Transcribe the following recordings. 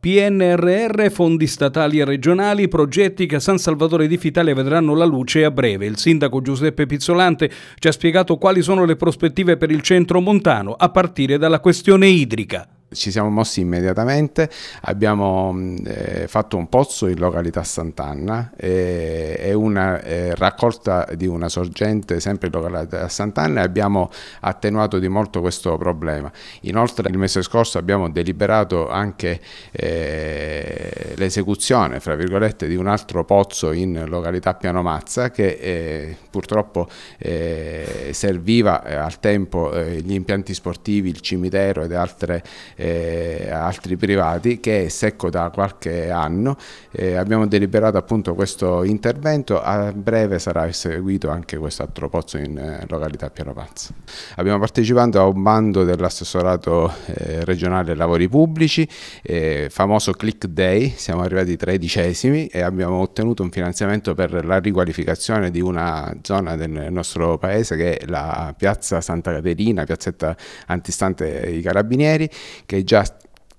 PNRR, fondi statali e regionali, progetti che a San Salvatore di Fitale vedranno la luce a breve. Il sindaco Giuseppe Pizzolante ci ha spiegato quali sono le prospettive per il centro montano, a partire dalla questione idrica ci siamo mossi immediatamente, abbiamo mm, eh, fatto un pozzo in località Sant'Anna e, e una eh, raccolta di una sorgente sempre in località Sant'Anna e abbiamo attenuato di molto questo problema. Inoltre il mese scorso abbiamo deliberato anche eh, l'esecuzione, fra virgolette, di un altro pozzo in località Pianomazza Mazza che eh, purtroppo eh, serviva eh, al tempo gli impianti sportivi, il cimitero ed altre eh, altri privati che è secco da qualche anno. Eh, abbiamo deliberato appunto questo intervento, a breve sarà eseguito anche questo altro pozzo in eh, località Piano Pazzo. Abbiamo partecipato a un bando dell'assessorato eh, regionale lavori pubblici, eh, famoso Click Day, siamo arrivati ai tredicesimi e abbiamo ottenuto un finanziamento per la riqualificazione di una zona del nostro paese che è la piazza Santa Caterina, piazzetta antistante i Carabinieri, che già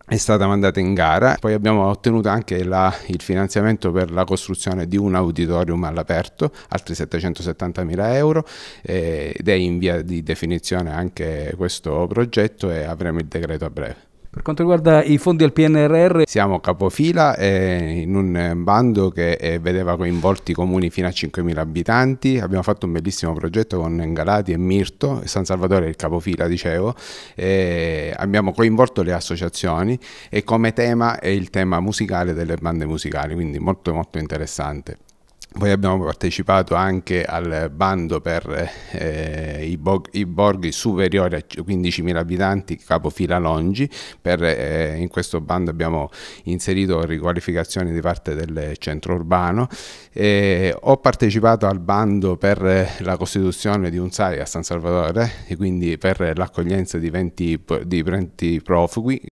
è stata mandata in gara, poi abbiamo ottenuto anche la, il finanziamento per la costruzione di un auditorium all'aperto, altri 770 mila euro eh, ed è in via di definizione anche questo progetto e avremo il decreto a breve. Per quanto riguarda i fondi al PNRR, siamo capofila eh, in un eh, bando che eh, vedeva coinvolti comuni fino a 5.000 abitanti. Abbiamo fatto un bellissimo progetto con Galati e Mirto, San Salvatore è il capofila, dicevo. Eh, abbiamo coinvolto le associazioni e come tema è il tema musicale delle bande musicali, quindi molto molto interessante. Poi abbiamo partecipato anche al bando per eh, i, bo- i, borghi superiori a 15.000 abitanti, capofila Longi, per, eh, in questo bando abbiamo inserito riqualificazioni di parte del centro urbano. Eh, ho partecipato al bando per la costituzione di un SAI a San Salvatore e quindi per l'accoglienza di 20, di 20 profughi